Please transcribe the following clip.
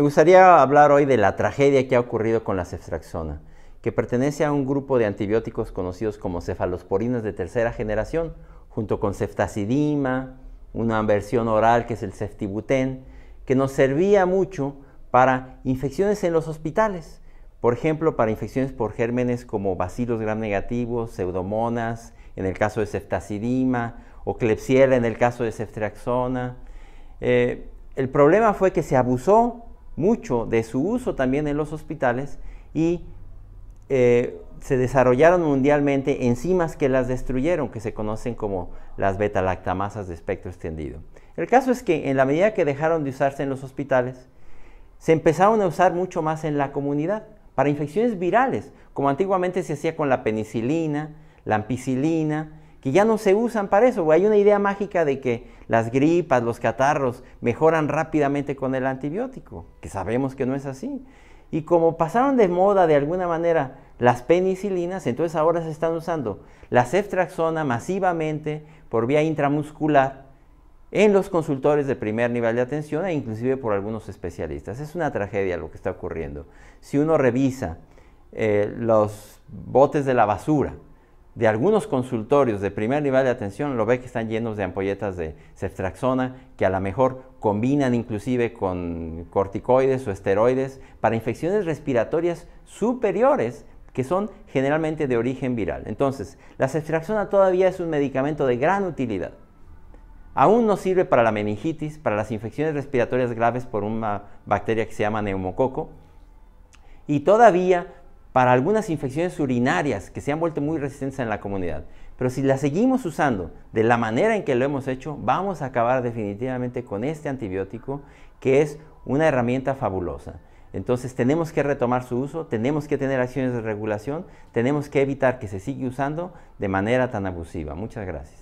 Me gustaría hablar hoy de la tragedia que ha ocurrido con la ceftraxona, que pertenece a un grupo de antibióticos conocidos como cefalosporinas de tercera generación, junto con ceftacidima, una versión oral que es el ceftibutén, que nos servía mucho para infecciones en los hospitales. Por ejemplo, para infecciones por gérmenes como bacilos gram negativos, pseudomonas, en el caso de ceftacidima, o Klebsiella en el caso de ceftraxona. Eh, el problema fue que se abusó mucho de su uso también en los hospitales y eh, se desarrollaron mundialmente enzimas que las destruyeron, que se conocen como las beta-lactamasas de espectro extendido. El caso es que en la medida que dejaron de usarse en los hospitales, se empezaron a usar mucho más en la comunidad para infecciones virales, como antiguamente se hacía con la penicilina, la ampicilina, que ya no se usan para eso. o Hay una idea mágica de que las gripas, los catarros mejoran rápidamente con el antibiótico, que sabemos que no es así. Y como pasaron de moda de alguna manera las penicilinas, entonces ahora se están usando la ceftraxona masivamente por vía intramuscular en los consultores de primer nivel de atención e inclusive por algunos especialistas. Es una tragedia lo que está ocurriendo. Si uno revisa eh, los botes de la basura, de algunos consultorios de primer nivel de atención lo ve que están llenos de ampolletas de ceftraxona que a lo mejor combinan inclusive con corticoides o esteroides para infecciones respiratorias superiores que son generalmente de origen viral. Entonces, la ceftraxona todavía es un medicamento de gran utilidad. Aún no sirve para la meningitis, para las infecciones respiratorias graves por una bacteria que se llama neumococo. Y todavía para algunas infecciones urinarias que se han vuelto muy resistentes en la comunidad. Pero si la seguimos usando de la manera en que lo hemos hecho, vamos a acabar definitivamente con este antibiótico que es una herramienta fabulosa. Entonces tenemos que retomar su uso, tenemos que tener acciones de regulación, tenemos que evitar que se siga usando de manera tan abusiva. Muchas gracias.